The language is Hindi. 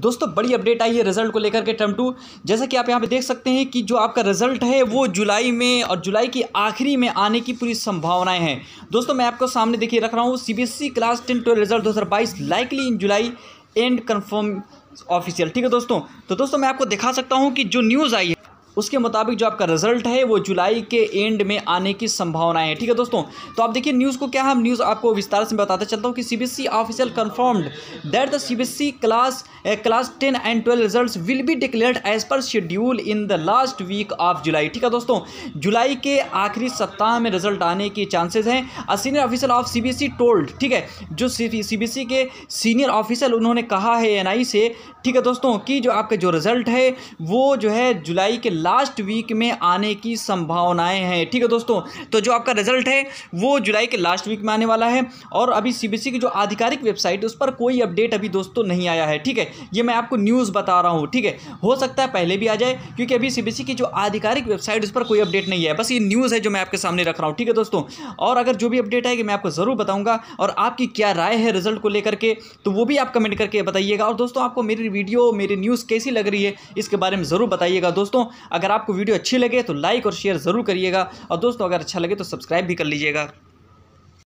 दोस्तों बड़ी अपडेट आई है रिजल्ट को लेकर के टर्म टू जैसा कि आप यहाँ पे देख सकते हैं कि जो आपका रिजल्ट है वो जुलाई में और जुलाई की आखिरी में आने की पूरी संभावनाएं हैं दोस्तों मैं आपको सामने देखिए रख रहा हूँ CBSE class ten twelve result दो likely in July and confirm official ठीक है दोस्तों तो दोस्तों मैं आपको दिखा सकता हूँ कि जो न्यूज़ आई है उसके मुताबिक जो आपका रिजल्ट है वो जुलाई के एंड में आने की संभावनाएं हैं ठीक है दोस्तों तो आप देखिए न्यूज़ को क्या हम न्यूज़ आपको विस्तार से बताते चलता हूँ कि C B official confirmed that the C class class ten and twelve result will be declared as per schedule in the last week of July ठीक है दोस्तों जुलाई के आखिरी सप्ताह में रिजल्ट आने के चांसेज हैं a senior officer of C B E told ठीक है जो सी बी ई के सीनियर ऑफिसर उन्होंने कहा है एन आई से ठीक है दोस्तों कि जो आपका जो रिजल्ट है वो जो है जुलाई के लास्ट वीक में आने की संभावनाएं हैं ठीक है दोस्तों तो जो आपका रिजल्ट है वो जुलाई के लास्ट वीक में आने वाला है और अभी सीबीएसई की जो आधिकारिक वेबसाइट उस पर कोई अपडेट अभी दोस्तों नहीं आया है ठीक है ये मैं आपको न्यूज़ बता रहा हूँ ठीक है हो सकता है पहले भी आ जाए क्योंकि अभी सी की जो आधिकारिक वेबसाइट उस पर कोई अपडेट नहीं है बस ये न्यूज़ है जो मैं आपके सामने रख रहा हूँ ठीक है दोस्तों और अगर जो भी अपडेट आएगी मैं आपको ज़रूर बताऊँगा और आपकी क्या राय है रिजल्ट को लेकर के तो वो भी आप कमेंट करके बताइएगा और दोस्तों आपको मेरी वीडियो मेरी न्यूज़ कैसी लग रही है इसके बारे में ज़रूर बताइएगा दोस्तों अगर आपको वीडियो अच्छी लगे तो लाइक और शेयर ज़रूर करिएगा और दोस्तों अगर अच्छा लगे तो सब्सक्राइब भी कर लीजिएगा